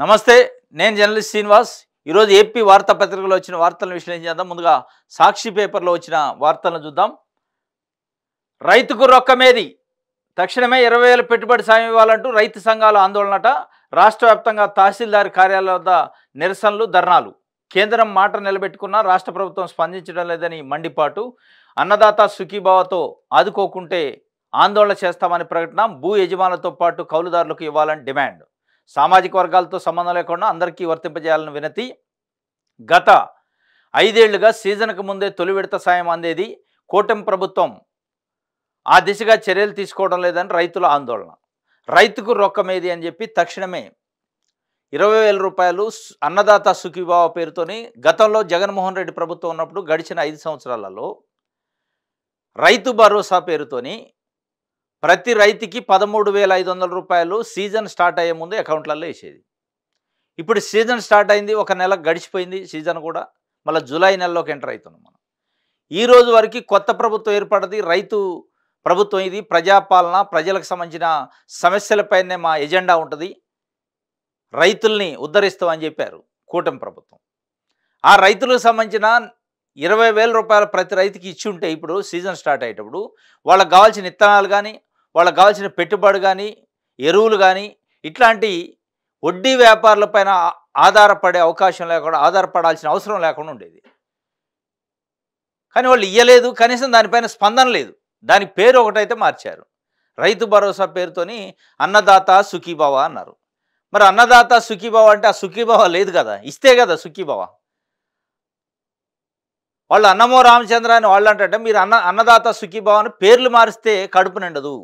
నమస్తే నేను జర్నలిస్ట్ శ్రీనివాస్ ఈరోజు ఏపీ వార్తాపత్రికలో వచ్చిన వార్తలను చేద్దాం ముందుగా సాక్షి పేపర్లో వచ్చిన వార్తలను చూద్దాం రైతుకు రొక్కమేది తక్షణమే ఇరవై వేల పెట్టుబడి సాయం ఇవ్వాలంటూ రైతు సంఘాల ఆందోళనట రాష్ట్ర వ్యాప్తంగా తహసీల్దార్ కార్యాలయాల వద్ద నిరసనలు ధర్నాలు కేంద్రం మాట నిలబెట్టుకున్నా రాష్ట్ర ప్రభుత్వం స్పందించడం లేదని మండిపాటు అన్నదాత సుఖీభావతో ఆదుకోకుంటే ఆందోళన చేస్తామని ప్రకటన భూ యజమానులతో పాటు కౌలుదారులకు ఇవ్వాలని డిమాండ్ సామాజిక వర్గాలతో సంబంధం లేకుండా అందరికీ వర్తింపజేయాలని వినతి గత ఐదేళ్లుగా సీజన్కు ముందే తొలి విడత సాయం అందేది కూటమి ప్రభుత్వం ఆ దిశగా చర్యలు తీసుకోవడం లేదని రైతుల ఆందోళన రైతుకు రొక్కమేది అని చెప్పి తక్షణమే ఇరవై వేల రూపాయలు అన్నదాత సుఖీభావ పేరుతోని గతంలో జగన్మోహన్ రెడ్డి ప్రభుత్వం ఉన్నప్పుడు గడిచిన ఐదు సంవత్సరాలలో రైతు భరోసా పేరుతోని ప్రతి రైతుకి పదమూడు వేల ఐదు వందల రూపాయలు సీజన్ స్టార్ట్ అయ్యే ముందు అకౌంట్లలో వేసేది ఇప్పుడు సీజన్ స్టార్ట్ అయింది ఒక నెల గడిచిపోయింది సీజన్ కూడా మళ్ళీ జూలై నెలలోకి ఎంటర్ అవుతున్నాం మనం ఈ రోజు వరకు కొత్త ప్రభుత్వం ఏర్పడింది రైతు ప్రభుత్వం ఇది ప్రజాపాలన ప్రజలకు సంబంధించిన సమస్యలపైనే మా ఎజెండా ఉంటుంది రైతుల్ని ఉద్ధరిస్తామని చెప్పారు కూటమి ప్రభుత్వం ఆ రైతులకు సంబంధించిన ఇరవై వేల రూపాయలు ప్రతి రైతుకి ఇచ్చి ఉంటే ఇప్పుడు సీజన్ స్టార్ట్ అయ్యేటప్పుడు వాళ్ళకి కావాల్సిన ఇత్తనాలు కానీ వాళ్ళకు కావాల్సిన పెట్టుబడి కానీ ఎరువులు కానీ ఇట్లాంటి వడ్డీ వ్యాపారులపైన ఆధారపడే అవకాశం లేకుండా ఆధారపడాల్సిన అవసరం లేకుండా ఉండేది కానీ వాళ్ళు ఇయ్యలేదు కనీసం దానిపైన స్పందన లేదు దాని పేరు ఒకటైతే మార్చారు రైతు భరోసా పేరుతోని అన్నదాత సుఖీభావ అన్నారు మరి అన్నదాత సుఖీభావ అంటే ఆ సుఖీభావ లేదు కదా ఇస్తే కదా సుఖీభావ వాళ్ళు అన్నమో రామచంద్ర అని వాళ్ళు అంటే మీరు అన్న అన్నదాత సుఖీభావ అని పేర్లు మారిస్తే కడుపు నిండదు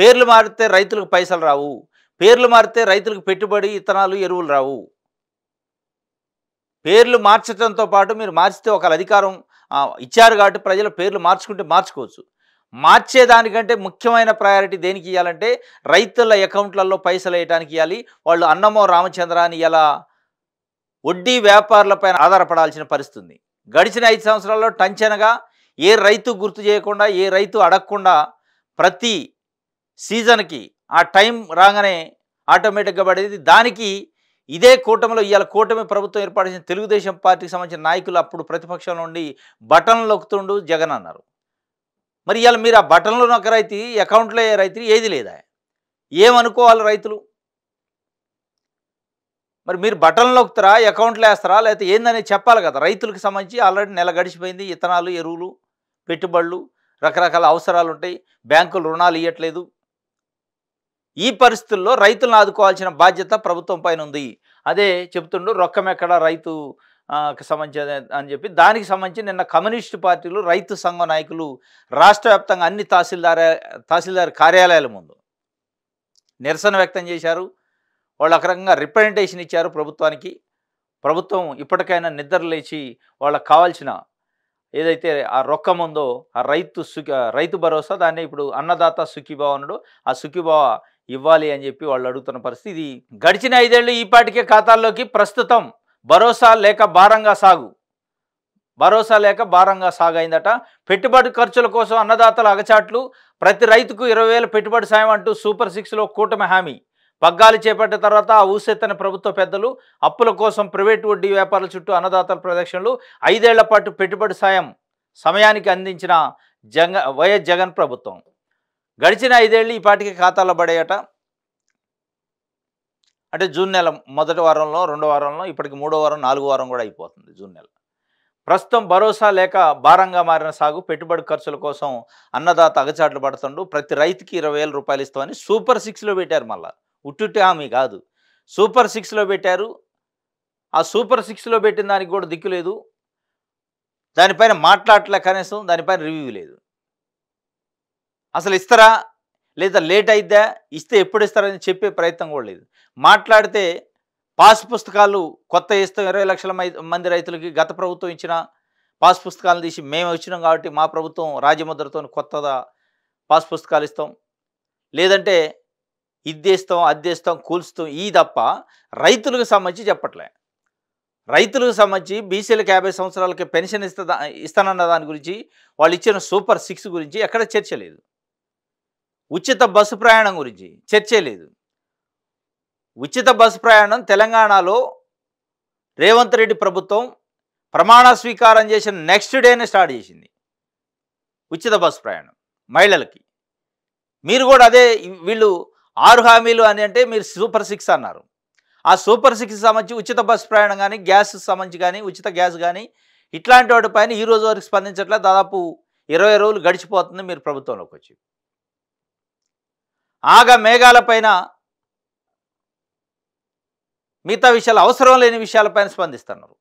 పేర్లు మారితే రైతులకు పైసలు రావు పేర్లు మారితే రైతులకు పెట్టుబడి ఇతనాలు ఎరువులు రావు పేర్లు మార్చడంతో పాటు మీరు మార్చితే ఒకళ్ళ అధికారం ఇచ్చారు కాబట్టి ప్రజలు పేర్లు మార్చుకుంటే మార్చుకోవచ్చు మార్చేదానికంటే ముఖ్యమైన ప్రయారిటీ దేనికి ఇవ్వాలంటే రైతుల అకౌంట్లలో పైసలు వేయడానికి ఇవ్వాలి వాళ్ళు అన్నమో రామచంద్ర అని ఇలా వడ్డీ వ్యాపారులపైన ఆధారపడాల్సిన పరిస్థితుంది గడిచిన ఐదు సంవత్సరాల్లో టంచనగా ఏ రైతు గుర్తు చేయకుండా ఏ రైతు అడగకుండా ప్రతి సీజన్కి ఆ టైం రాగానే ఆటోమేటిక్గా పడేది దానికి ఇదే కూటమిలో ఇవాళ కూటమి ప్రభుత్వం ఏర్పాటు చేసిన తెలుగుదేశం పార్టీకి సంబంధించిన నాయకులు అప్పుడు ప్రతిపక్షంలో ఉండి బటన్లు నొక్కుతుండు జగన్ అన్నారు మరి ఇవాళ మీరు ఆ బటన్లు నొక్క రైతు అకౌంట్లో రైతు ఏది లేదా ఏమనుకోవాలి రైతులు మరి మీరు బటన్లు నొక్కుతారా అకౌంట్లో వేస్తారా లేకపోతే ఏందనేది చెప్పాలి కదా రైతులకు సంబంధించి ఆల్రెడీ నెల గడిచిపోయింది ఇతనాలు ఎరువులు పెట్టుబడులు రకరకాల అవసరాలు ఉంటాయి బ్యాంకులు రుణాలు ఇవ్వట్లేదు ఈ పరిస్థితుల్లో రైతులను ఆదుకోవాల్సిన బాధ్యత ప్రభుత్వం పైన ఉంది అదే రొక్కం ఎక్కడ రైతు సంబంధించిన అని చెప్పి దానికి సంబంధించి నిన్న కమ్యూనిస్టు పార్టీలు రైతు సంఘ నాయకులు రాష్ట్ర వ్యాప్తంగా అన్ని తహసీల్దార్ తహసీల్దార్ కార్యాలయాల ముందు నిరసన వ్యక్తం చేశారు వాళ్ళు ఒక రకంగా రిప్రజెంటేషన్ ఇచ్చారు ప్రభుత్వానికి ప్రభుత్వం ఇప్పటికైనా నిద్ర లేచి వాళ్ళకు కావాల్సిన ఏదైతే ఆ రొక్కం ఉందో ఆ రైతు సుఖ రైతు భరోసా దాన్ని ఇప్పుడు అన్నదాత సుఖీభావ అన్నాడు ఆ సుఖీభావ ఇవ్వాలి అని చెప్పి వాళ్ళు అడుగుతున్న పరిస్థితి గడిచిన ఐదేళ్లు ఈపాటికే ఖాతాల్లోకి ప్రస్తుతం భరోసా లేక భారంగా సాగు భరోసా లేక భారంగా సాగైందట పెట్టుబడి ఖర్చుల కోసం అన్నదాతల అగచాట్లు ప్రతి రైతుకు ఇరవై వేల పెట్టుబడి సాయం అంటూ సూపర్ సిక్స్లో కూటమి హామీ పగ్గాలు చేపట్టిన తర్వాత ఆ ఊసెత్తని ప్రభుత్వ పెద్దలు అప్పుల కోసం ప్రైవేటు వడ్డీ వ్యాపారుల చుట్టూ అన్నదాతల ప్రదక్షిణలు ఐదేళ్ల పాటు పెట్టుబడి సాయం సమయానికి అందించిన జగ వైఎస్ జగన్ ప్రభుత్వం గడిచిన ఐదేళ్ళు ఈ ఖాతాలో పడేయట అంటే జూన్ నెల మొదటి వారంలో రెండో వారంలో ఇప్పటికి మూడో వారం నాలుగో వారం కూడా అయిపోతుంది జూన్ నెల ప్రస్తుతం భరోసా లేక భారంగా మారిన సాగు పెట్టుబడి ఖర్చుల కోసం అన్నదాత అగచాట్లు పడుతుండు ప్రతి రైతుకి ఇరవై వేల రూపాయలు ఇస్తామని సూపర్ సిక్స్లో పెట్టారు మళ్ళీ ఉట్టుట్టి హామీ కాదు సూపర్ సిక్స్లో పెట్టారు ఆ సూపర్ సిక్స్లో పెట్టిన దానికి కూడా దిక్కు లేదు దానిపైన మాట్లాడలే కనీసం దానిపైన రివ్యూ లేదు అసలు ఇస్తారా లేదా లేట్ అయిద్దా ఇస్తే ఎప్పుడు ఇస్తారని చెప్పే ప్రయత్నం కూడా లేదు మాట్లాడితే పాస్ పుస్తకాలు కొత్త ఇస్తాం ఇరవై లక్షల మంది రైతులకి గత ప్రభుత్వం ఇచ్చిన పాస్ పుస్తకాలను తీసి మేము వచ్చినాం కాబట్టి మా ప్రభుత్వం రాజముద్రతో కొత్తగా పాస్ పుస్తకాలు ఇస్తాం లేదంటే ఇద్దేస్తాం అద్దేస్తాం కూల్స్తాం ఈ తప్ప రైతులకు సంబంధించి చెప్పట్లే రైతులకు సంబంధించి బీసీలకు యాభై సంవత్సరాలకి పెన్షన్ ఇస్తా ఇస్తానన్న దాని గురించి వాళ్ళు ఇచ్చిన సూపర్ సిక్స్ గురించి ఎక్కడ చర్చ లేదు ఉచిత బస్సు ప్రయాణం గురించి చర్చే లేదు ఉచిత బస్సు ప్రయాణం తెలంగాణలో రేవంత్ రెడ్డి ప్రభుత్వం ప్రమాణ స్వీకారం చేసిన నెక్స్ట్ డేనే స్టార్ట్ చేసింది ఉచిత బస్సు ప్రయాణం మహిళలకి మీరు కూడా అదే వీళ్ళు ఆరు హామీలు అని అంటే మీరు సూపర్ సిక్స్ అన్నారు ఆ సూపర్ సిక్స్ సంబంధించి ఉచిత బస్సు ప్రయాణం కానీ గ్యాస్ సంబంధించి కానీ ఉచిత గ్యాస్ కానీ ఇట్లాంటి వాటిపైన ఈ రోజు వరకు స్పందించట్లే దాదాపు ఇరవై రోజులు గడిచిపోతుంది మీరు ప్రభుత్వంలోకి వచ్చి ఆగ మేఘాలపైన మిగతా విషయాలు అవసరం లేని విషయాలపైన స్పందిస్తున్నారు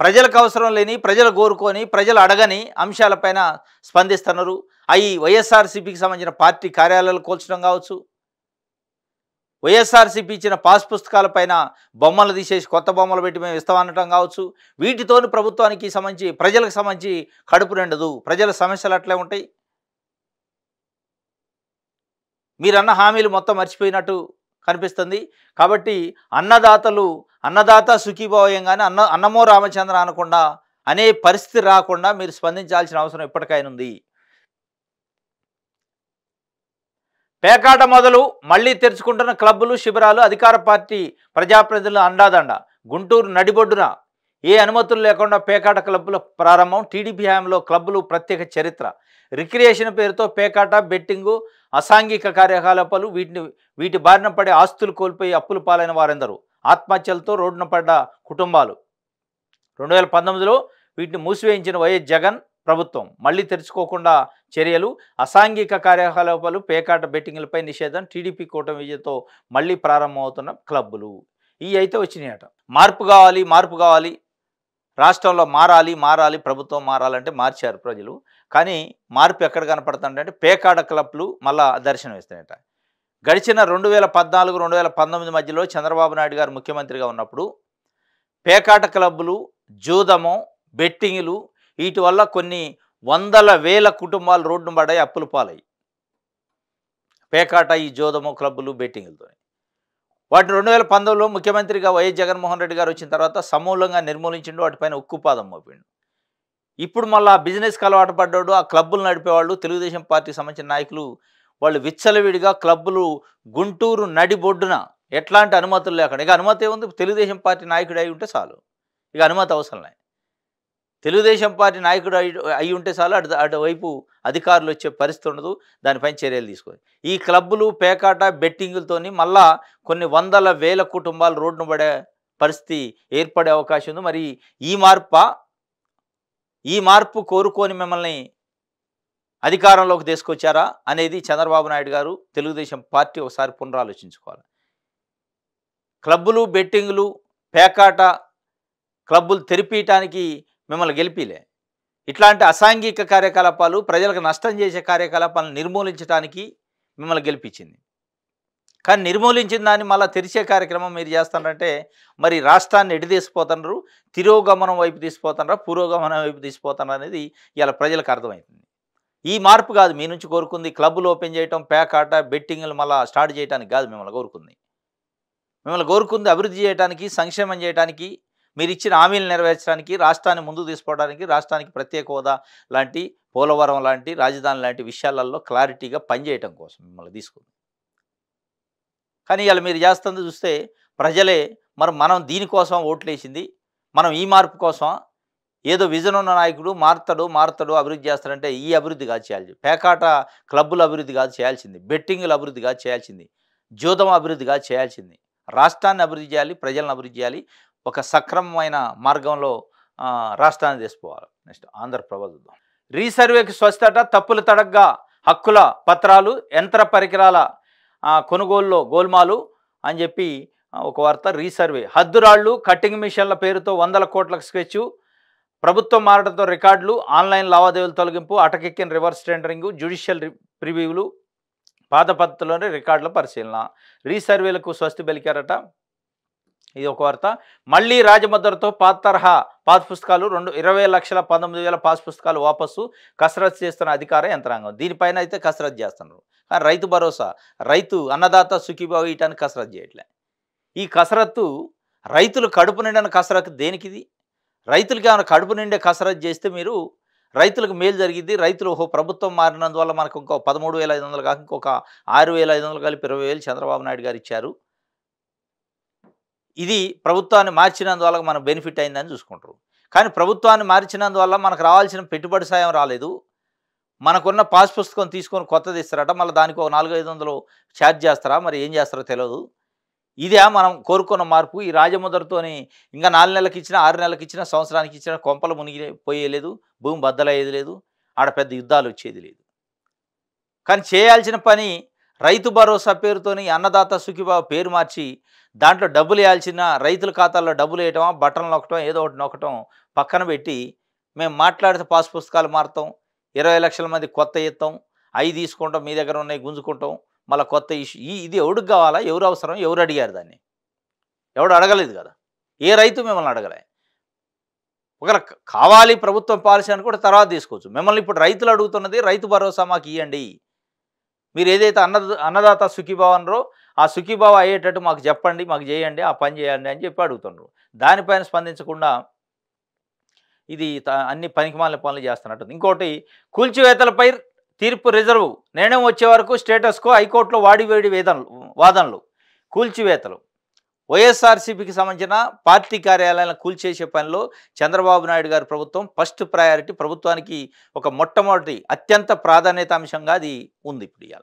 ప్రజలకు అవసరం లేని ప్రజలు కోరుకొని ప్రజలు అడగని అంశాలపైన స్పందిస్తున్నారు అవి వైఎస్ఆర్సీపీకి సంబంధించిన పార్టీ కార్యాలయాలు కోల్చడం కావచ్చు వైఎస్ఆర్సీపీ ఇచ్చిన పాస్ పుస్తకాలపైన బొమ్మలు తీసేసి కొత్త బొమ్మలు పెట్టి మేము అనటం కావచ్చు వీటితోని ప్రభుత్వానికి సంబంధించి ప్రజలకు సంబంధించి కడుపు నిండదు ప్రజల సమస్యలు అట్లే ఉంటాయి మీరన్న హామీలు మొత్తం మర్చిపోయినట్టు కనిపిస్తుంది కాబట్టి అన్నదాతలు అన్నదాత సుఖీభావయంగానే అన్న అన్నమో రామచంద్ర అనకుండా అనే పరిస్థితి రాకుండా మీరు స్పందించాల్సిన అవసరం ఇప్పటికైనా ఉంది పేకాట మొదలు మళ్ళీ తెరుచుకుంటున్న క్లబ్బులు శిబిరాలు అధికార పార్టీ ప్రజాప్రతినిధుల అండాదండ గుంటూరు నడిబొడ్డున ఏ అనుమతులు లేకుండా పేకాట క్లబ్బుల ప్రారంభం టీడీపీ హయాంలో క్లబ్బులు ప్రత్యేక చరిత్ర రిక్రియేషన్ పేరుతో పేకాట బెట్టింగు అసాంఘిక కార్యకలాపాలు వీటిని వీటి బారిన పడే ఆస్తులు కోల్పోయి అప్పులు పాలైన వారందరూ ఆత్మహత్యలతో రోడ్డున పడ్డ కుటుంబాలు రెండు వేల పంతొమ్మిదిలో వీటిని మూసివేయించిన వైఎస్ జగన్ ప్రభుత్వం మళ్ళీ తెరుచుకోకుండా చర్యలు అసాంఘిక కార్యకలాపాలు పేకాట బెట్టింగ్లపై నిషేధం టీడీపీ కూటమి విజయతో మళ్ళీ ప్రారంభమవుతున్న క్లబ్బులు ఈ అయితే వచ్చినాయట మార్పు కావాలి మార్పు కావాలి రాష్ట్రంలో మారాలి మారాలి ప్రభుత్వం మారాలంటే మార్చారు ప్రజలు కానీ మార్పు ఎక్కడ కనపడుతుందంటే పేకాడ క్లబ్లు మళ్ళా దర్శనం ఇస్తాయట గడిచిన రెండు వేల పద్నాలుగు రెండు వేల పంతొమ్మిది మధ్యలో చంద్రబాబు నాయుడు గారు ముఖ్యమంత్రిగా ఉన్నప్పుడు పేకాట క్లబ్బులు జూదము బెట్టింగ్లు వీటి వల్ల కొన్ని వందల వేల కుటుంబాలు రోడ్డును పడాయి అప్పులు పాలయ్యి పేకాట ఈ జూదము క్లబ్బులు బెట్టింగ్లతో వాటిని రెండు వేల పంతొమ్మిదిలో ముఖ్యమంత్రిగా వైఎస్ జగన్మోహన్ రెడ్డి గారు వచ్చిన తర్వాత సమూలంగా నిర్మూలించిండు వాటిపైన ఉక్కుపాదం మోపిండు ఇప్పుడు మళ్ళీ బిజినెస్కి అలవాటు పడ్డాడు ఆ క్లబ్బులు నడిపేవాళ్ళు తెలుగుదేశం పార్టీకి సంబంధించిన నాయకులు వాళ్ళు విచ్చలవిడిగా క్లబ్బులు గుంటూరు నడిబొడ్డున ఎట్లాంటి అనుమతులు లేకుండా ఇక అనుమతి ఏముంది తెలుగుదేశం పార్టీ నాయకుడు అయి ఉంటే చాలు ఇక అనుమతి అవసరం లేదు తెలుగుదేశం పార్టీ నాయకుడు అయి ఉంటే చాలు అటు అటువైపు అధికారులు వచ్చే పరిస్థితి ఉండదు దానిపైన చర్యలు తీసుకోవాలి ఈ క్లబ్బులు పేకాట బెట్టింగులతోని మళ్ళా కొన్ని వందల వేల కుటుంబాలు రోడ్డును పడే పరిస్థితి ఏర్పడే అవకాశం ఉంది మరి ఈ మార్ప ఈ మార్పు కోరుకొని మిమ్మల్ని అధికారంలోకి తీసుకొచ్చారా అనేది చంద్రబాబు నాయుడు గారు తెలుగుదేశం పార్టీ ఒకసారి పునరాలోచించుకోవాలి క్లబ్బులు బెట్టింగులు పేకాట క్లబ్బులు తెరిపీయటానికి మిమ్మల్ని గెలిపిలే ఇట్లాంటి అసాంఘిక కార్యకలాపాలు ప్రజలకు నష్టం చేసే కార్యకలాపాలను నిర్మూలించడానికి మిమ్మల్ని గెలిపించింది కానీ నిర్మూలించిన దాన్ని మళ్ళీ తెరిచే కార్యక్రమం మీరు చేస్తారంటే మరి రాష్ట్రాన్ని ఎటు తిరోగమనం వైపు తీసిపోతున్నారా పురోగమనం వైపు తీసిపోతున్నారు అనేది ఇలా ప్రజలకు అర్థమవుతుంది ఈ మార్పు కాదు మీ నుంచి కోరుకుంది క్లబ్బులు ఓపెన్ చేయటం ప్యాక్ ఆట బెట్టింగ్లు మళ్ళీ స్టార్ట్ చేయడానికి కాదు మిమ్మల్ని కోరుకుంది మిమ్మల్ని కోరుకుంది అభివృద్ధి చేయడానికి సంక్షేమం చేయడానికి మీరు ఇచ్చిన హామీలు నెరవేర్చడానికి రాష్ట్రాన్ని ముందు తీసుకోవడానికి రాష్ట్రానికి ప్రత్యేక హోదా లాంటి పోలవరం లాంటి రాజధాని లాంటి విషయాలలో క్లారిటీగా పనిచేయటం కోసం మిమ్మల్ని తీసుకుంది కానీ ఇలా మీరు చేస్తుంది చూస్తే ప్రజలే మరి మనం దీనికోసం ఓట్లేసింది మనం ఈ మార్పు కోసం ఏదో విజన్ ఉన్న నాయకుడు మారుతాడు మారుతాడు అభివృద్ధి చేస్తాడంటే ఈ అభివృద్ధి కాదు చేయాల్సింది పేకాట క్లబ్బుల అభివృద్ధి కాదు చేయాల్సింది బెట్టింగ్లు అభివృద్ధి కాదు చేయాల్సింది జూదం అభివృద్ధి కాదు చేయాల్సింది రాష్ట్రాన్ని అభివృద్ధి చేయాలి ప్రజలను అభివృద్ధి చేయాలి ఒక సక్రమమైన మార్గంలో రాష్ట్రాన్ని తీసుకోవాలి నెక్స్ట్ ఆంధ్రప్రభ చూద్దాం రీసర్వేకి స్వస్థత తప్పులు తడగ్గా హక్కుల పత్రాలు యంత్ర పరికరాల కొనుగోలులో గోల్మాలు అని చెప్పి ఒక వార్త రీసర్వే హద్దురాళ్ళు కట్టింగ్ మిషన్ల పేరుతో వందల కోట్లకు స్కెచ్ ప్రభుత్వం మారడంతో రికార్డులు ఆన్లైన్ లావాదేవీల తొలగింపు అటకెక్కిన రివర్స్ టెండరింగ్ జ్యుడిషియల్ ప్రివ్యూలు పాత పద్ధతిలోనే రికార్డుల పరిశీలన రీసర్వేలకు స్వస్తి పలికారట ఇది ఒక వార్త మళ్ళీ రాజమద్దరుతో పాత తరహా పాత పుస్తకాలు రెండు ఇరవై లక్షల పంతొమ్మిది వేల పాత పుస్తకాలు వాపసు కసరత్ చేస్తున్న అధికార యంత్రాంగం దీనిపైన అయితే కసరత్ చేస్తున్నారు కానీ రైతు భరోసా రైతు అన్నదాత సుఖీభావి ఇటాన్ని కసరత్ చేయట్లే ఈ కసరత్తు రైతులు కడుపు నిండిన కసరత్తు దేనికిది రైతులకి ఏమైనా కడుపు నిండే కసరత్ చేస్తే మీరు రైతులకు మేలు జరిగింది రైతులు ఓహో ప్రభుత్వం మారినందువల్ల మనకు ఇంకో పదమూడు వేల ఐదు వందలు కాక ఇంకొక ఆరు వేల ఐదు వందలు కలిపి ఇరవై వేలు చంద్రబాబు నాయుడు గారు ఇచ్చారు ఇది ప్రభుత్వాన్ని మార్చినందువల్ల మనకు బెనిఫిట్ అయిందని చూసుకుంటారు కానీ ప్రభుత్వాన్ని మార్చినందువల్ల మనకు రావాల్సిన పెట్టుబడి సాయం రాలేదు మనకున్న పాస్ పుస్తకం తీసుకొని కొత్తది ఇస్తారట మళ్ళీ దానికి ఒక నాలుగు ఐదు వందలు ఛార్జ్ చేస్తారా మరి ఏం చేస్తారో తెలియదు ఇదే మనం కోరుకున్న మార్పు ఈ రాజముద్రతోని ఇంకా నాలుగు నెలలకు ఇచ్చినా ఆరు నెలలకు ఇచ్చినా సంవత్సరానికి ఇచ్చినా కొంపలు మునిగి పోయేలేదు భూమి బద్దలయ్యేది లేదు ఆడ పెద్ద యుద్ధాలు వచ్చేది లేదు కానీ చేయాల్సిన పని రైతు భరోసా పేరుతోని అన్నదాత సుఖిబాబు పేరు మార్చి దాంట్లో డబ్బులు వేయాల్సిన రైతుల ఖాతాల్లో డబ్బులు వేయటం బట్టలు నొక్కటం ఏదో ఒకటి నొక్కటం పక్కన పెట్టి మేము మాట్లాడితే పాస్ పుస్తకాలు మారుతాం ఇరవై లక్షల మంది కొత్త ఇస్తాం అవి తీసుకుంటాం మీ దగ్గర ఉన్నాయి గుంజుకుంటాం మళ్ళీ కొత్త ఇష్యూ ఈ ఇది ఎవడికి కావాలా ఎవరు అవసరం ఎవరు అడిగారు దాన్ని ఎవడు అడగలేదు కదా ఏ రైతు మిమ్మల్ని అడగలే ఒకవేళ కావాలి ప్రభుత్వం పాలసీ అని కూడా తర్వాత తీసుకోవచ్చు మిమ్మల్ని ఇప్పుడు రైతులు అడుగుతున్నది రైతు భరోసా మాకు ఇవ్వండి మీరు ఏదైతే అన్నద అన్నదాత సుఖీభావనరో ఆ సుఖీబాబు అయ్యేటట్టు మాకు చెప్పండి మాకు చేయండి ఆ పని చేయండి అని చెప్పి అడుగుతున్నారు దానిపైన స్పందించకుండా ఇది అన్ని పనికిమాలిన పనులు చేస్తున్నట్టుంది ఇంకోటి కూల్చివేతలపై తీర్పు రిజర్వ్ నిర్ణయం వచ్చే వరకు స్టేటస్కు హైకోర్టులో వాడివేడి వేదనలు వాదనలు కూల్చివేతలు వైఎస్ఆర్సీపీకి సంబంధించిన పార్టీ కార్యాలయాలను కూల్చేసే పనిలో చంద్రబాబు నాయుడు గారి ప్రభుత్వం ఫస్ట్ ప్రయారిటీ ప్రభుత్వానికి ఒక మొట్టమొదటి అత్యంత ప్రాధాన్యత అంశంగా అది ఉంది ఇప్పుడు ఇవాళ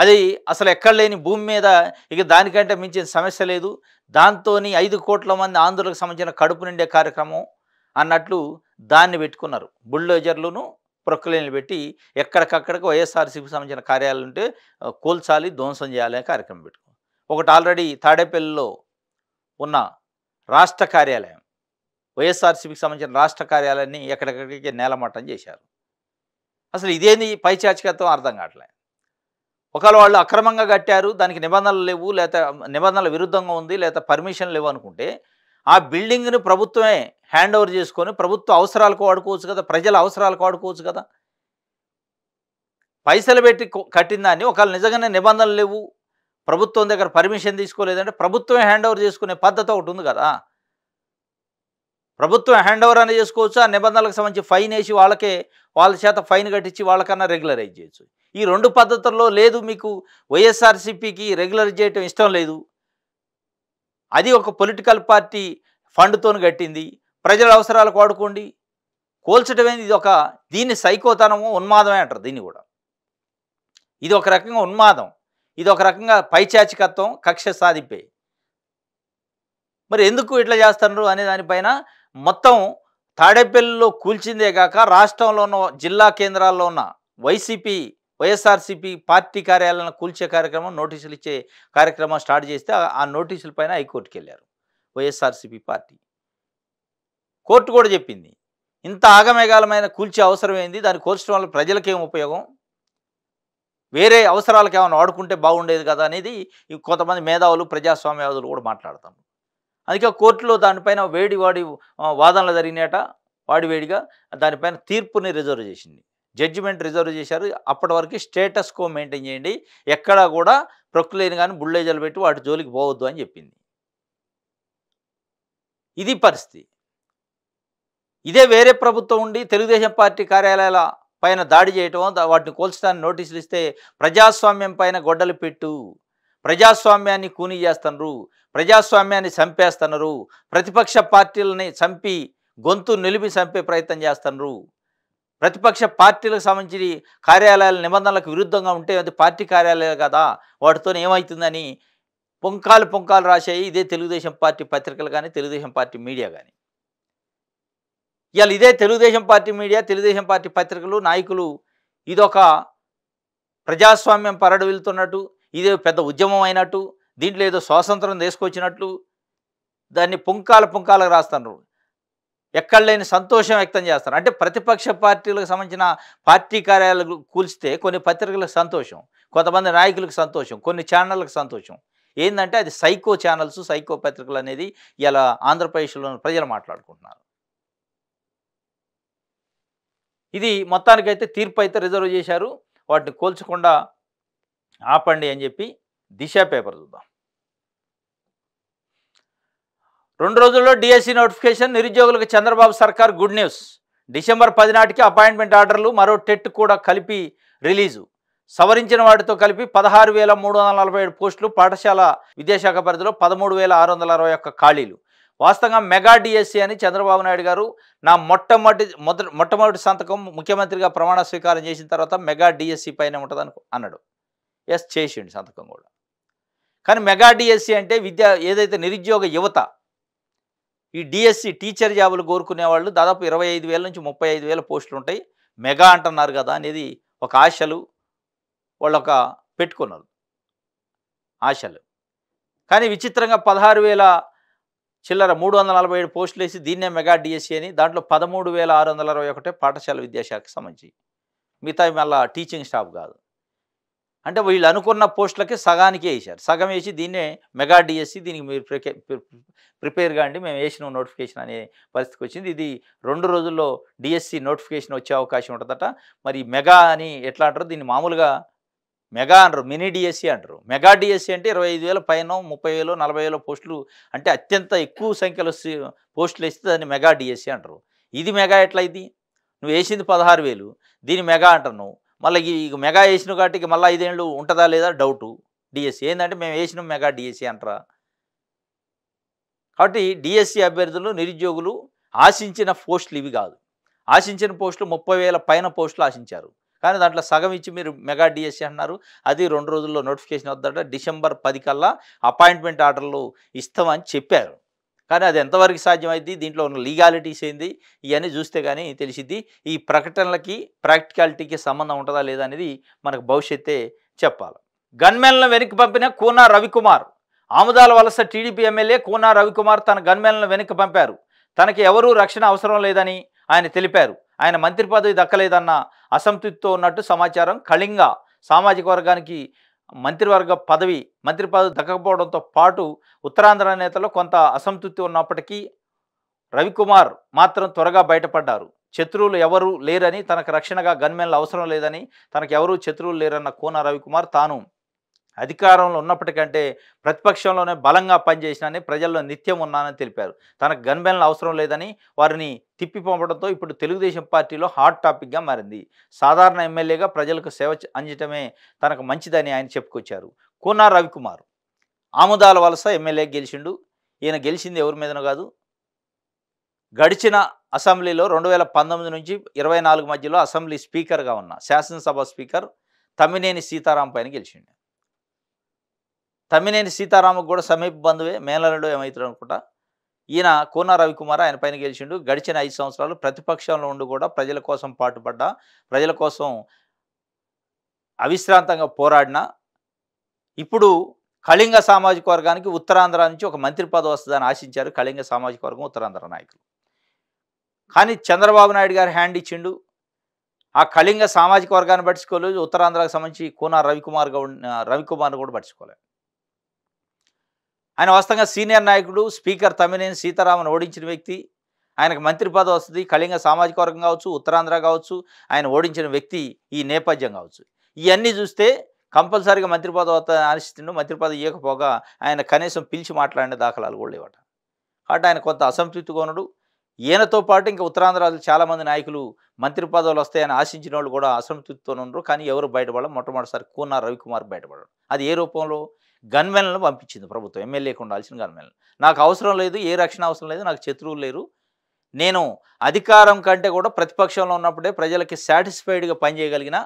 అది అసలు ఎక్కడ లేని భూమి మీద ఇక దానికంటే మించిన సమస్య లేదు దాంతో ఐదు కోట్ల మంది ఆంధ్రులకు సంబంధించిన కడుపు నిండే కార్యక్రమం అన్నట్లు దాన్ని పెట్టుకున్నారు బుల్డోజర్లను ప్రొక్లైన్లు పెట్టి ఎక్కడికక్కడికి వైఎస్ఆర్సీకి సంబంధించిన కార్యాలు ఉంటే కూల్చాలి ధ్వంసం చేయాలి అనే కార్యక్రమం పెట్టుకున్నారు ఒకటి ఆల్రెడీ తాడేపల్లిలో ఉన్న రాష్ట్ర కార్యాలయం వైఎస్ఆర్సీపీకి సంబంధించిన రాష్ట్ర కార్యాలయాన్ని ఎక్కడెక్కడికి నేలమట్టం చేశారు అసలు ఇదేంది పైచాచికత్వం అర్థం కావట్లే ఒకవేళ వాళ్ళు అక్రమంగా కట్టారు దానికి నిబంధనలు లేవు లేకపోతే నిబంధనల విరుద్ధంగా ఉంది లేదా పర్మిషన్ లేవు అనుకుంటే ఆ బిల్డింగ్ని ప్రభుత్వమే హ్యాండ్ ఓవర్ చేసుకొని ప్రభుత్వ అవసరాలకు వాడుకోవచ్చు కదా ప్రజల అవసరాలకు వాడుకోవచ్చు కదా పైసలు పెట్టి కట్టిన దాన్ని ఒకవేళ నిజంగానే నిబంధనలు లేవు ప్రభుత్వం దగ్గర పర్మిషన్ తీసుకోలేదంటే ప్రభుత్వమే హ్యాండ్ ఓవర్ చేసుకునే పద్ధతి ఒకటి ఉంది కదా ప్రభుత్వం హ్యాండ్ ఓవర్ అనేది చేసుకోవచ్చు ఆ నిబంధనలకు సంబంధించి ఫైన్ వేసి వాళ్ళకే వాళ్ళ చేత ఫైన్ కట్టించి వాళ్ళకన్నా రెగ్యులరైజ్ చేయొచ్చు ఈ రెండు పద్ధతుల్లో లేదు మీకు వైఎస్ఆర్సీపీకి రెగ్యులర్ చేయటం ఇష్టం లేదు అది ఒక పొలిటికల్ పార్టీ ఫండ్తో కట్టింది ప్రజల అవసరాలకు వాడుకోండి కోల్చడమే ఇది ఒక దీన్ని సైకోతనము ఉన్మాదమే అంటారు దీన్ని కూడా ఇది ఒక రకంగా ఉన్మాదం ఇది ఒక రకంగా పైచాచికత్వం కక్ష సాధిపే మరి ఎందుకు ఇట్లా చేస్తున్నారు అనే దానిపైన మొత్తం తాడేపల్లిలో కూల్చిందే కాక రాష్ట్రంలో ఉన్న జిల్లా కేంద్రాల్లో ఉన్న వైసీపీ వైఎస్ఆర్సీపీ పార్టీ కార్యాలయాలను కూల్చే కార్యక్రమం నోటీసులు ఇచ్చే కార్యక్రమం స్టార్ట్ చేస్తే ఆ నోటీసుల పైన హైకోర్టుకి వెళ్ళారు వైఎస్ఆర్సీపీ పార్టీ కోర్టు కూడా చెప్పింది ఇంత ఆగమేఘాలమైన కూల్చే అవసరం ఏంది దాన్ని కూల్చడం వల్ల ప్రజలకేం ఉపయోగం వేరే అవసరాలకు ఏమైనా వాడుకుంటే బాగుండేది కదా అనేది కొంతమంది మేధావులు ప్రజాస్వామ్యవాదులు కూడా మాట్లాడతాం అందుకే కోర్టులో దానిపైన వేడి వాడి వాదనలు జరిగినాట వాడివేడిగా దానిపైన తీర్పుని రిజర్వ్ చేసింది జడ్జిమెంట్ రిజర్వ్ చేశారు అప్పటి వరకు స్టేటస్ కో మెయింటైన్ చేయండి ఎక్కడా కూడా ప్రొక్లేని కానీ బుల్డేజర్లు పెట్టి వాటి జోలికి పోవద్దు అని చెప్పింది ఇది పరిస్థితి ఇదే వేరే ప్రభుత్వం ఉండి తెలుగుదేశం పార్టీ కార్యాలయాల పైన దాడి చేయటం వాటిని కోల్చడానికి నోటీసులు ఇస్తే ప్రజాస్వామ్యం పైన గొడ్డలు పెట్టు ప్రజాస్వామ్యాన్ని కూని చేస్తున్నారు ప్రజాస్వామ్యాన్ని చంపేస్తున్నారు ప్రతిపక్ష పార్టీలని చంపి గొంతు నిలిపి చంపే ప్రయత్నం చేస్తున్నారు ప్రతిపక్ష పార్టీలకు సంబంధించి కార్యాలయాల నిబంధనలకు విరుద్ధంగా ఉంటే అది పార్టీ కార్యాలయాలు కదా వాటితో ఏమవుతుందని పొంకాలు పొంకాలు రాశాయి ఇదే తెలుగుదేశం పార్టీ పత్రికలు కానీ తెలుగుదేశం పార్టీ మీడియా కానీ ఇవాళ ఇదే Telugu Desam party media Telugu Desam party పత్రికలు నాయకులు ఇదొక ప్రజాస్వామ్యం పరడు వెళ్తున్నట్టు ఇదే పెద్ద ఉద్యమం అయినట్టు దీంట్లో ఏదో స్వాతంత్రం తీసుకొచ్చినట్లు దాన్ని పుంకాల పుంకాలకు రాస్తున్నారు ఎక్కడ లేని సంతోషం వ్యక్తం చేస్తారు అంటే ప్రతిపక్ష పార్టీలకు సంబంధించిన పార్టీ కార్యాలయాలు కూల్స్తే కొన్ని పత్రికలకు సంతోషం కొంతమంది నాయకులకు సంతోషం కొన్ని ఛానళ్ళకు సంతోషం ఏంటంటే అది సైకో ఛానల్స్ సైకో పత్రికలు అనేది ఇలా ఆంధ్రప్రదేశ్లో ప్రజలు మాట్లాడుకుంటున్నారు ఇది మొత్తానికైతే తీర్పు అయితే రిజర్వ్ చేశారు వాటిని కోల్చకుండా ఆపండి అని చెప్పి దిశ పేపర్ చూద్దాం రెండు రోజుల్లో డిఎస్సి నోటిఫికేషన్ e నిరుద్యోగులకు చంద్రబాబు సర్కార్ గుడ్ న్యూస్ డిసెంబర్ పది నాటికి అపాయింట్మెంట్ ఆర్డర్లు మరో టెట్ కూడా కలిపి రిలీజు సవరించిన వాటితో కలిపి పదహారు వేల మూడు వందల నలభై ఏడు పోస్టులు పాఠశాల విద్యాశాఖ పరిధిలో పదమూడు వేల ఆరు వందల అరవై ఒక్క ఖాళీలు వాస్తవంగా మెగా డిఎస్సి e అని చంద్రబాబు నాయుడు గారు నా మొట్టమొదటి మొదటి మొట్టమొదటి సంతకం ముఖ్యమంత్రిగా ప్రమాణ స్వీకారం చేసిన తర్వాత మెగా డిఎస్సి e పైన ఉంటుంది అన్నాడు ఎస్ చేసిండు సంతకం కూడా కానీ మెగా డిఎస్సి అంటే విద్య ఏదైతే నిరుద్యోగ యువత ఈ డిఎస్సి e టీచర్ జాబులు కోరుకునే వాళ్ళు దాదాపు ఇరవై ఐదు వేల నుంచి ముప్పై ఐదు వేల పోస్టులు ఉంటాయి మెగా అంటున్నారు కదా అనేది ఒక ఆశలు వాళ్ళొక ఒక పెట్టుకున్నారు ఆశలు కానీ విచిత్రంగా పదహారు వేల చిల్లర మూడు వందల నలభై ఏడు పోస్టులు వేసి దీన్నే మెగా డిఎస్సి e అని దాంట్లో పదమూడు వేల ఆరు వందల అరవై ఒకటే పాఠశాల విద్యాశాఖకు సంబంధించి మిగతా మళ్ళీ టీచింగ్ స్టాఫ్ కాదు అంటే వీళ్ళు అనుకున్న పోస్టులకి సగానికి వేసారు సగం వేసి దీన్నే మెగా డిఎస్సి e దీనికి మీరు ప్రిపేర్ కాండి మేము వేసిన నోటిఫికేషన్ అనే పరిస్థితికి వచ్చింది ఇది రెండు రోజుల్లో డిఎస్సి e నోటిఫికేషన్ వచ్చే అవకాశం ఉంటుందట మరి మెగా అని ఎట్లా అంటారు దీన్ని మామూలుగా మెగా అంటారు మినీ డిఎస్సి e అంటారు మెగా డిఎస్సి అంటే ఇరవై ఐదు వేల పైన ముప్పై వేలు నలభై వేల పోస్టులు అంటే అత్యంత ఎక్కువ సంఖ్యలో పోస్టులు వేస్తే దాన్ని మెగా డిఎస్సి అంటారు ఇది మెగా ఎట్లయింది నువ్వు వేసింది పదహారు వేలు దీన్ని మెగా అంటారు నువ్వు మళ్ళీ ఈ మెగా వేసిన కాబట్టి మళ్ళీ ఐదేళ్ళు ఉంటుందా లేదా డౌటు డిఎస్సి e ఏంటంటే మేము వేసినాం మెగా డిఎస్సీ e అంటారా కాబట్టి డిఎస్సీ e అభ్యర్థులు నిరుద్యోగులు ఆశించిన పోస్టులు ఇవి కాదు ఆశించిన పోస్టులు ముప్పై వేల పైన పోస్టులు ఆశించారు కానీ దాంట్లో సగం ఇచ్చి మీరు మెగా డిఎస్సి అన్నారు అది రెండు రోజుల్లో నోటిఫికేషన్ వద్ద డిసెంబర్ పది కల్లా అపాయింట్మెంట్ ఆర్డర్లు ఇస్తామని చెప్పారు కానీ అది ఎంతవరకు సాధ్యమైంది దీంట్లో ఉన్న లీగాలిటీస్ ఏంది ఇవన్నీ చూస్తే కానీ తెలిసిద్ది ఈ ప్రకటనలకి ప్రాక్టికాలిటీకి సంబంధం ఉంటుందా లేదా అనేది మనకు భవిష్యత్తే చెప్పాలి గన్మెన్లను వెనక్కి పంపిన కూనా రవికుమార్ ఆముదాల వలస టీడీపీ ఎమ్మెల్యే కూనా రవికుమార్ తన గన్మెన్లను వెనక్కి పంపారు తనకి ఎవరూ రక్షణ అవసరం లేదని ఆయన తెలిపారు ఆయన మంత్రి పదవి దక్కలేదన్న అసంతృప్తితో ఉన్నట్టు సమాచారం కళింగ సామాజిక వర్గానికి మంత్రివర్గ పదవి మంత్రి పదవి దక్కకపోవడంతో పాటు ఉత్తరాంధ్ర నేతలో కొంత అసంతృప్తి ఉన్నప్పటికీ రవికుమార్ మాత్రం త్వరగా బయటపడ్డారు శత్రువులు ఎవరూ లేరని తనకు రక్షణగా గన్మెన్లు అవసరం లేదని తనకు ఎవరూ శత్రువులు లేరన్న కోన రవికుమార్ తాను అధికారంలో ఉన్నప్పటికంటే ప్రతిపక్షంలోనే బలంగా పనిచేసినని ప్రజల్లో నిత్యం ఉన్నానని తెలిపారు తనకు గన్బెన్ల అవసరం లేదని వారిని తిప్పి పంపడంతో ఇప్పుడు తెలుగుదేశం పార్టీలో హాట్ టాపిక్గా మారింది సాధారణ ఎమ్మెల్యేగా ప్రజలకు సేవ అందించడమే తనకు మంచిదని ఆయన చెప్పుకొచ్చారు కూనా రవికుమార్ ఆముదాల వలస ఎమ్మెల్యే గెలిచిండు ఈయన గెలిచింది ఎవరి మీదనో కాదు గడిచిన అసెంబ్లీలో రెండు వేల పంతొమ్మిది నుంచి ఇరవై నాలుగు మధ్యలో అసెంబ్లీ స్పీకర్గా ఉన్న శాసనసభ స్పీకర్ తమ్మినేని సీతారాం పైన గెలిచిండు తమ్మినేని సీతారామకు కూడా సమీప బంధువే మేనల్లుడు ఏమవుతాడు అనుకుంటా ఈయన కోన రవికుమార్ ఆయన పైన గెలిచిండు గడిచిన ఐదు సంవత్సరాలు ప్రతిపక్షంలో ఉండి కూడా ప్రజల కోసం పాటుపడ్డా ప్రజల కోసం అవిశ్రాంతంగా పోరాడిన ఇప్పుడు కళింగ సామాజిక వర్గానికి ఉత్తరాంధ్ర నుంచి ఒక మంత్రి పదవి వస్తుందని ఆశించారు కళింగ సామాజిక వర్గం ఉత్తరాంధ్ర నాయకులు కానీ చంద్రబాబు నాయుడు గారు హ్యాండ్ ఇచ్చిండు ఆ కళింగ సామాజిక వర్గాన్ని పట్టించుకోలేదు ఉత్తరాంధ్రకు సంబంధించి కోన రవికుమార్ రవికుమార్ని కూడా పట్టించుకోలేదు ఆయన వాస్తవంగా సీనియర్ నాయకుడు స్పీకర్ తమ్మినేని సీతారామన్ ఓడించిన వ్యక్తి ఆయనకు మంత్రి పదవి వస్తుంది కళింగ సామాజిక వర్గం కావచ్చు ఉత్తరాంధ్ర కావచ్చు ఆయన ఓడించిన వ్యక్తి ఈ నేపథ్యం కావచ్చు ఇవన్నీ చూస్తే కంపల్సరీగా మంత్రి పదవి ఆశిస్తుండో మంత్రి పదవి ఇవ్వకపోగా ఆయన కనీసం పిలిచి మాట్లాడిన దాఖలాలు కూడా లేవట కాబట్టి ఆయన కొంత అసంతృప్తి కొనడు ఈయనతో పాటు ఇంకా ఉత్తరాంధ్రాలు చాలామంది నాయకులు మంత్రి పదవులు వస్తాయని ఆశించిన వాళ్ళు కూడా అసంతృప్తితో ఉన్నారు కానీ ఎవరు బయటపడడం మొట్టమొదటిసారి కూనార్ రవికుమార్ బయటపడడం అది ఏ రూపంలో గన్మెన్లను పంపించింది ప్రభుత్వం ఎమ్మెల్యేకి ఉండాల్సిన గన్మెన్లు నాకు అవసరం లేదు ఏ రక్షణ అవసరం లేదు నాకు శత్రువులు లేరు నేను అధికారం కంటే కూడా ప్రతిపక్షంలో ఉన్నప్పుడే ప్రజలకి సాటిస్ఫైడ్గా పనిచేయగలిగిన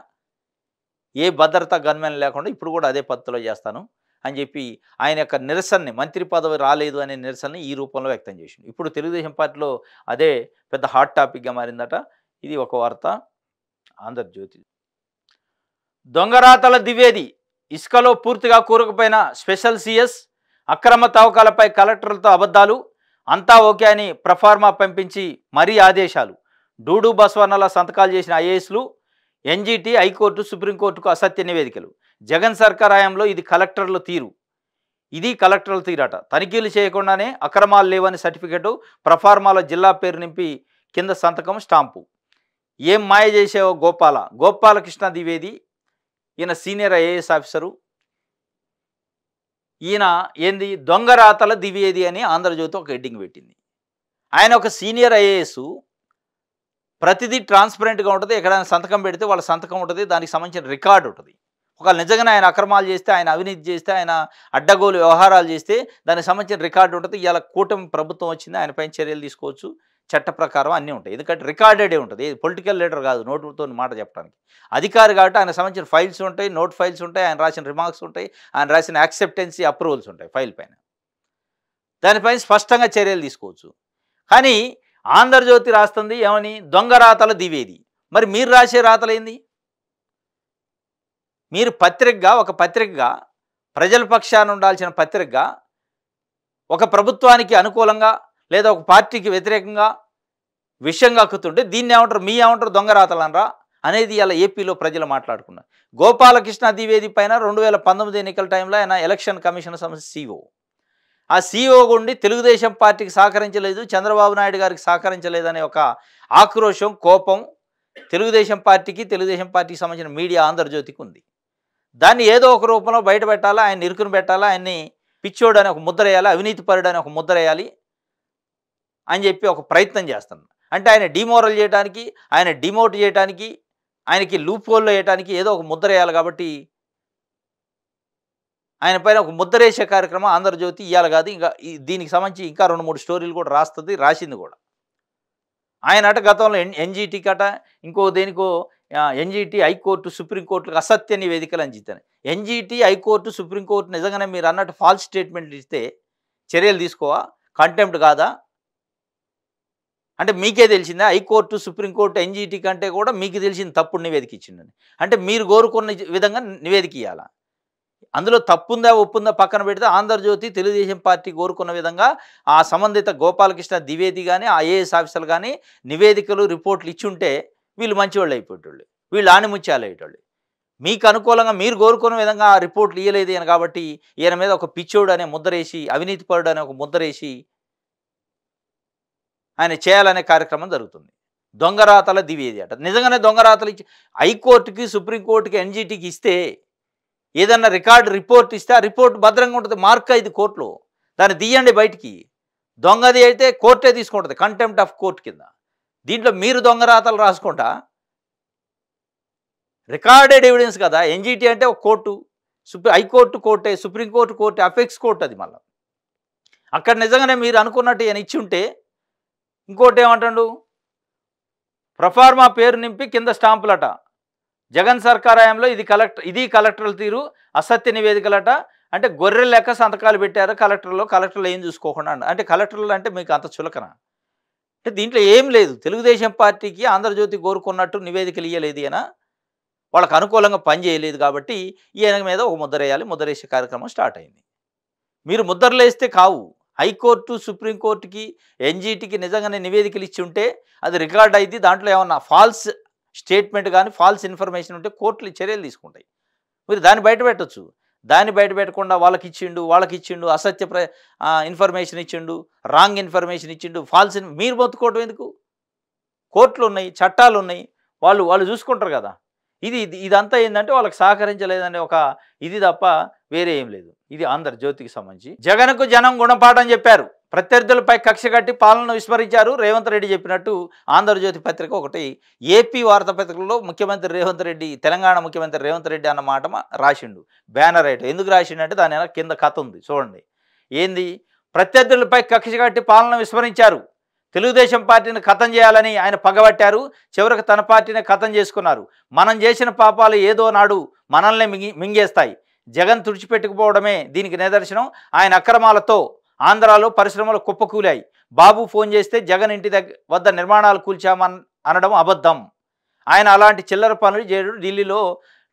ఏ భద్రత గన్మెన్ లేకుండా ఇప్పుడు కూడా అదే పద్ధతిలో చేస్తాను అని చెప్పి ఆయన యొక్క నిరసనని మంత్రి పదవి రాలేదు అనే నిరసనని ఈ రూపంలో వ్యక్తం చేసింది ఇప్పుడు తెలుగుదేశం పార్టీలో అదే పెద్ద హాట్ టాపిక్గా మారిందట ఇది ఒక వార్త ఆంధ్రజ్యోతి దొంగరాతల ద్వివేది ఇసుకలో పూర్తిగా కూరకపోయిన స్పెషల్ సీఎస్ అక్రమ తవ్వకాలపై కలెక్టర్లతో అబద్ధాలు అంతా ఓకే అని ప్రఫార్మా పంపించి మరీ ఆదేశాలు డూడు బస్వర్ణల సంతకాలు చేసిన ఐఏఎస్లు ఎన్జీటీ హైకోర్టు సుప్రీంకోర్టుకు అసత్య నివేదికలు జగన్ సర్కార్ హయాంలో ఇది కలెక్టర్ల తీరు ఇది కలెక్టర్ల తీరట తనిఖీలు చేయకుండానే అక్రమాలు లేవని సర్టిఫికెటు ప్రఫార్మాల జిల్లా పేరు నింపి కింద సంతకం స్టాంపు ఏం మాయ చేసేవో గోపాల గోపాలకృష్ణ ద్వివేది ఈయన సీనియర్ ఐఏఎస్ ఆఫీసరు ఈయన ఏంది దొంగరాతల దివేది అని ఆంధ్రజ్యోతి ఒక హెడ్డింగ్ పెట్టింది ఆయన ఒక సీనియర్ ఐఏఎస్ ప్రతిదీ ట్రాన్స్పరెంట్గా ఉంటుంది ఎక్కడైనా సంతకం పెడితే వాళ్ళ సంతకం ఉంటుంది దానికి సంబంధించిన రికార్డు ఉంటుంది ఒకవేళ నిజంగానే ఆయన అక్రమాలు చేస్తే ఆయన అవినీతి చేస్తే ఆయన అడ్డగోలు వ్యవహారాలు చేస్తే దానికి సంబంధించిన రికార్డు ఉంటుంది ఇలా కూటమి ప్రభుత్వం వచ్చింది ఆయనపైన చర్యలు తీసుకోవచ్చు చట్ట ప్రకారం అన్నీ ఉంటాయి ఎందుకంటే రికార్డెడే ఉంటుంది పొలిటికల్ లీడర్ కాదు నోటుతో మాట చెప్పడానికి అధికారు కాబట్టి ఆయన సంబంధించిన ఫైల్స్ ఉంటాయి నోట్ ఫైల్స్ ఉంటాయి ఆయన రాసిన రిమార్క్స్ ఉంటాయి ఆయన రాసిన యాక్సెప్టెన్సీ అప్రూవల్స్ ఉంటాయి ఫైల్ పైన దానిపైన స్పష్టంగా చర్యలు తీసుకోవచ్చు కానీ ఆంధ్రజ్యోతి రాస్తుంది ఏమని దొంగ రాతల దివేది మరి మీరు రాసే రాతలేంది మీరు పత్రికగా ఒక పత్రికగా ప్రజల పక్షాన ఉండాల్సిన పత్రికగా ఒక ప్రభుత్వానికి అనుకూలంగా లేదా ఒక పార్టీకి వ్యతిరేకంగా విషయం కక్కుతుంటే దీన్ని ఏమంటారు మీ ఏమంటారు దొంగరాతలనరా అనేది ఇలా ఏపీలో ప్రజలు మాట్లాడుకున్నారు గోపాలకృష్ణ ద్వివేది పైన రెండు వేల పంతొమ్మిది ఎన్నికల టైంలో ఆయన ఎలక్షన్ కమిషన్ సంస్థ సీఓ ఆ సీఓ గుండి తెలుగుదేశం పార్టీకి సహకరించలేదు చంద్రబాబు నాయుడు గారికి సహకరించలేదు అనే ఒక ఆక్రోశం కోపం తెలుగుదేశం పార్టీకి తెలుగుదేశం పార్టీకి సంబంధించిన మీడియా ఆంధ్రజ్యోతికి ఉంది దాన్ని ఏదో ఒక రూపంలో బయట పెట్టాలా ఆయన నిరుకుని పెట్టాలా ఆయన్ని పిచ్చోడు అని ఒక ముద్ర వేయాలి అవినీతిపరుడు అని ఒక ముద్ర వేయాలి అని చెప్పి ఒక ప్రయత్నం చేస్తాను అంటే ఆయన డిమోరల్ చేయడానికి ఆయన డిమోట్ చేయడానికి ఆయనకి లూప్ హోల్లో వేయడానికి ఏదో ఒక ముద్ర వేయాలి కాబట్టి ఆయన పైన ఒక ముద్రేసే కార్యక్రమం ఆంధ్రజ్యోతి ఇవ్వాలి కాదు ఇంకా దీనికి సంబంధించి ఇంకా రెండు మూడు స్టోరీలు కూడా రాస్తుంది రాసింది కూడా ఆయన అట గతంలో ఎన్ ఎన్జీటీ కట ఇంకో దేనికో ఎన్జీటీ హైకోర్టు సుప్రీంకోర్టులకు అసత్య నివేదికలు అని చెప్తాను ఎన్జీటీ హైకోర్టు సుప్రీంకోర్టు నిజంగానే మీరు అన్నట్టు ఫాల్స్ స్టేట్మెంట్లు ఇస్తే చర్యలు తీసుకోవా కంటెంప్ట్ కాదా అంటే మీకే తెలిసిందా హైకోర్టు సుప్రీంకోర్టు ఎన్జీటీ కంటే కూడా మీకు తెలిసిన తప్పుడు నివేదిక ఇచ్చిండని అంటే మీరు కోరుకున్న విధంగా నివేదిక ఇవ్వాలా అందులో తప్పుందా ఒప్పుందా పక్కన పెడితే ఆంధ్రజ్యోతి తెలుగుదేశం పార్టీ కోరుకున్న విధంగా ఆ సంబంధిత గోపాలకృష్ణ ద్వివేది కానీ ఆ ఏఎస్ ఆఫీసర్లు కానీ నివేదికలు రిపోర్ట్లు ఇచ్చుంటే వీళ్ళు మంచివాళ్ళు అయిపోయేటోళ్ళు వీళ్ళు ఆనిముత్యాలు అయ్యేటోళ్ళు మీకు అనుకూలంగా మీరు కోరుకున్న విధంగా ఆ రిపోర్ట్లు ఇవ్వలేదు కాబట్టి ఈయన మీద ఒక పిచ్చోడు అనే ముద్దరేసి అవినీతిపరుడు అనే ఒక ముద్దరేసి ఆయన చేయాలనే కార్యక్రమం జరుగుతుంది దొంగరాతల దివేది అట నిజంగానే దొంగరాతలు ఇచ్చి హైకోర్టుకి సుప్రీంకోర్టుకి ఎన్జిటీకి ఇస్తే ఏదన్నా రికార్డు రిపోర్ట్ ఇస్తే ఆ రిపోర్ట్ భద్రంగా ఉంటుంది మార్క్ అయింది కోర్టులో దాన్ని దియ్యండి బయటికి దొంగది అయితే కోర్టే తీసుకుంటుంది కంటెంప్ట్ ఆఫ్ కోర్ట్ కింద దీంట్లో మీరు దొంగరాతలు రాసుకుంటా రికార్డెడ్ ఎవిడెన్స్ కదా ఎన్జిటి అంటే ఒక కోర్టు సుప్రీ హైకోర్టు కోర్టే సుప్రీంకోర్టు కోర్టే అపెక్స్ కోర్టు అది మళ్ళీ అక్కడ నిజంగానే మీరు అనుకున్నట్టు ఈయన ఇచ్చి ఉంటే ఇంకోటి ఏమంటాడు ప్రఫార్మా పేరు నింపి కింద స్టాంపులట జగన్ సర్కార్ హయాంలో ఇది కలెక్టర్ ఇది కలెక్టర్ల తీరు అసత్య నివేదికలట అంటే గొర్రె లెక్క సంతకాలు పెట్టారు కలెక్టర్లో కలెక్టర్లు ఏం చూసుకోకుండా అంటే కలెక్టర్లు అంటే మీకు అంత చులకన అంటే దీంట్లో ఏం లేదు తెలుగుదేశం పార్టీకి ఆంధ్రజ్యోతి కోరుకున్నట్టు నివేదికలు ఇవ్వలేదు ఈయన వాళ్ళకు అనుకూలంగా పనిచేయలేదు కాబట్టి ఈయన మీద ఒక ముద్ర వేయాలి ముద్ర వేసే కార్యక్రమం స్టార్ట్ అయింది మీరు ముద్రలేస్తే కావు హైకోర్టు సుప్రీంకోర్టుకి ఎన్జీటీకి నిజంగానే నివేదికలు ఇచ్చి ఉంటే అది రికార్డ్ అయింది దాంట్లో ఏమన్నా ఫాల్స్ స్టేట్మెంట్ కానీ ఫాల్స్ ఇన్ఫర్మేషన్ ఉంటే కోర్టులు చర్యలు తీసుకుంటాయి మీరు దాన్ని బయట పెట్టచ్చు దాన్ని బయట పెట్టకుండా వాళ్ళకి ఇచ్చిండు వాళ్ళకి ఇచ్చిండు అసత్య ఇన్ఫర్మేషన్ ఇచ్చిండు రాంగ్ ఇన్ఫర్మేషన్ ఇచ్చిండు ఫాల్స్ మీరు మొత్తుకోవటం ఎందుకు కోర్టులు ఉన్నాయి చట్టాలు ఉన్నాయి వాళ్ళు వాళ్ళు చూసుకుంటారు కదా ఇది ఇదంతా ఏంటంటే వాళ్ళకి సహకరించలేదనే ఒక ఇది తప్ప వేరే ఏం లేదు ఇది ఆంధ్రజ్యోతికి సంబంధించి జగన్కు జనం గుణపాఠం చెప్పారు ప్రత్యర్థులపై కక్ష కట్టి పాలనను విస్మరించారు రేవంత్ రెడ్డి చెప్పినట్టు ఆంధ్రజ్యోతి పత్రిక ఒకటి ఏపీ పత్రికల్లో ముఖ్యమంత్రి రేవంత్ రెడ్డి తెలంగాణ ముఖ్యమంత్రి రేవంత్ రెడ్డి అన్న మాట రాసిండు బ్యానర్ ఐట ఎందుకు రాసిండంటే దాని కింద కథ ఉంది చూడండి ఏంది ప్రత్యర్థులపై కక్ష కట్టి పాలన విస్మరించారు తెలుగుదేశం పార్టీని కథం చేయాలని ఆయన పగబట్టారు చివరికి తన పార్టీని కథం చేసుకున్నారు మనం చేసిన పాపాలు ఏదో నాడు మనల్ని మింగి మింగేస్తాయి జగన్ తుడిచిపెట్టుకుపోవడమే దీనికి నిదర్శనం ఆయన అక్రమాలతో ఆంధ్రాలో పరిశ్రమలు కుప్పకూలాయి బాబు ఫోన్ చేస్తే జగన్ ఇంటి దగ్గర వద్ద నిర్మాణాలు కూల్చామన్ అనడం అబద్ధం ఆయన అలాంటి చిల్లర పనులు చేయడం ఢిల్లీలో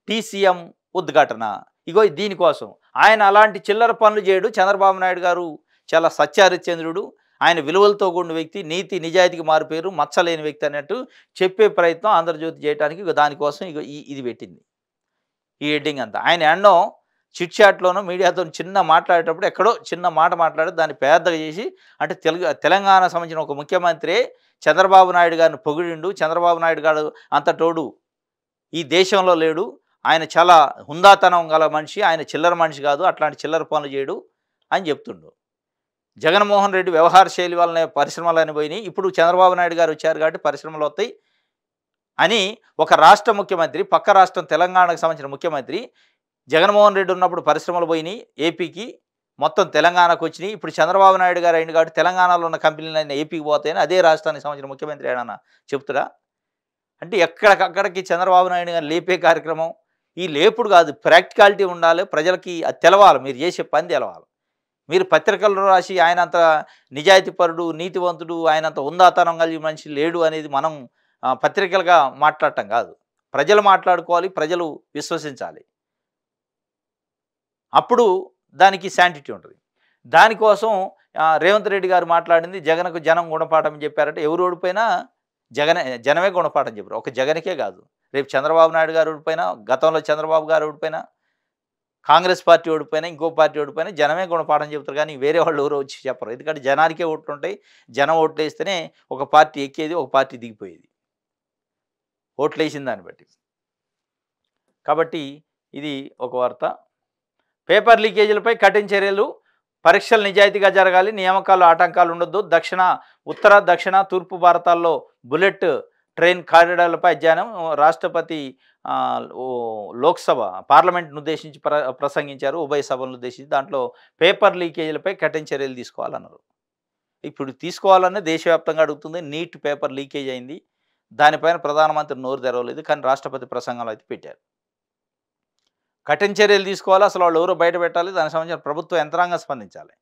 టీసీఎం ఉద్ఘాటన ఇగో దీనికోసం ఆయన అలాంటి చిల్లర పనులు చేయడు చంద్రబాబు నాయుడు గారు చాలా సత్యారిచంద్రుడు ఆయన విలువలతో కూడిన వ్యక్తి నీతి నిజాయితీకి మారిపోయారు మచ్చలేని వ్యక్తి అన్నట్టు చెప్పే ప్రయత్నం ఆంధ్రజ్యోతి చేయడానికి దానికోసం ఇక ఇది పెట్టింది ఈ హెడ్డింగ్ అంతా ఆయన ఎన్నో చిట్ చాట్లోనూ మీడియాతో చిన్న మాట్లాడేటప్పుడు ఎక్కడో చిన్న మాట మాట్లాడి దాన్ని పెద్దగా చేసి అంటే తెలుగు తెలంగాణ సంబంధించిన ఒక ముఖ్యమంత్రి చంద్రబాబు నాయుడు గారిని పొగిడిండు చంద్రబాబు నాయుడు గారు అంతటోడు ఈ దేశంలో లేడు ఆయన చాలా హుందాతనం గల మనిషి ఆయన చిల్లర మనిషి కాదు అట్లాంటి చిల్లర పనులు చేయడు అని చెప్తుండు జగన్మోహన్ రెడ్డి వ్యవహార శైలి వల్లనే పరిశ్రమలు పోయినాయి ఇప్పుడు చంద్రబాబు నాయుడు గారు వచ్చారు కాబట్టి పరిశ్రమలు వస్తాయి అని ఒక రాష్ట్ర ముఖ్యమంత్రి పక్క రాష్ట్రం తెలంగాణకు సంబంధించిన ముఖ్యమంత్రి జగన్మోహన్ రెడ్డి ఉన్నప్పుడు పరిశ్రమలు పోయినాయి ఏపీకి మొత్తం తెలంగాణకు వచ్చినాయి ఇప్పుడు చంద్రబాబు నాయుడు గారు అయింది కాబట్టి తెలంగాణలో ఉన్న కంపెనీలు అయినా ఏపీకి పోతాయని అదే రాష్ట్రానికి సంబంధించిన ముఖ్యమంత్రి ఏడన్నా చెప్తుడా అంటే ఎక్కడికక్కడికి చంద్రబాబు నాయుడు గారు లేపే కార్యక్రమం ఈ లేపుడు కాదు ప్రాక్టికాలిటీ ఉండాలి ప్రజలకి అది తెలవాలి మీరు చేసే పని తెలవాలి మీరు పత్రికలు రాసి ఆయనంత నిజాయితీపరుడు నీతివంతుడు ఆయనంత ఉందాతనం కలిగి మనిషి లేడు అనేది మనం పత్రికలుగా మాట్లాడటం కాదు ప్రజలు మాట్లాడుకోవాలి ప్రజలు విశ్వసించాలి అప్పుడు దానికి శాంటిటీ ఉంటుంది దానికోసం రేవంత్ రెడ్డి గారు మాట్లాడింది జగన్కు జనం గుణపాఠం చెప్పారంటే ఎవరు ఓడిపోయినా జగన్ జనమే గుణపాఠం చెప్పారు ఒక జగన్కే కాదు రేపు చంద్రబాబు నాయుడు గారు ఓడిపోయినా గతంలో చంద్రబాబు గారు ఓడిపోయినా కాంగ్రెస్ పార్టీ ఓడిపోయినా ఇంకో పార్టీ ఓడిపోయినా జనమే గుణపాఠం చెబుతారు కానీ వేరే వాళ్ళు ఎవరు వచ్చి చెప్పరు ఎందుకంటే జనానికే ఉంటాయి జనం ఓట్లేస్తేనే ఒక పార్టీ ఎక్కేది ఒక పార్టీ దిగిపోయేది వేసిన దాన్ని బట్టి కాబట్టి ఇది ఒక వార్త పేపర్ లీకేజీలపై కఠిన చర్యలు పరీక్షలు నిజాయితీగా జరగాలి నియామకాలు ఆటంకాలు ఉండొద్దు దక్షిణ ఉత్తర దక్షిణ తూర్పు భారతాల్లో బుల్లెట్ ట్రైన్ కారిడార్లపై అధ్యయనం రాష్ట్రపతి లోక్సభ పార్లమెంట్ను ఉద్దేశించి ప్ర ప్రసంగించారు ఉభయ సభలను ఉద్దేశించి దాంట్లో పేపర్ లీకేజీలపై కఠిన చర్యలు తీసుకోవాలన్నారు ఇప్పుడు తీసుకోవాలనే దేశవ్యాప్తంగా అడుగుతుంది నీట్ పేపర్ లీకేజ్ అయింది దానిపైన ప్రధానమంత్రి నోరు తెరవలేదు కానీ రాష్ట్రపతి ప్రసంగంలో అయితే పెట్టారు కఠిన చర్యలు తీసుకోవాలి అసలు వాళ్ళు ఎవరు బయట పెట్టాలి దానికి సంబంధించిన ప్రభుత్వం యంత్రాంగం స్పందించాలి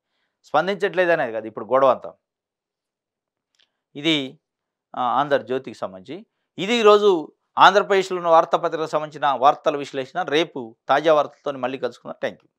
స్పందించట్లేదు అనేది కదా ఇప్పుడు గొడవ అంతా ఇది ఆంధ్రజ్యోతికి సంబంధించి ఇది ఈరోజు ఆంధ్రప్రదేశ్లో ఉన్న వార్తాపత్రికలకు సంబంధించిన వార్తల విశ్లేషణ రేపు తాజా వార్తలతో మళ్ళీ కలుసుకుందాం థ్యాంక్ యూ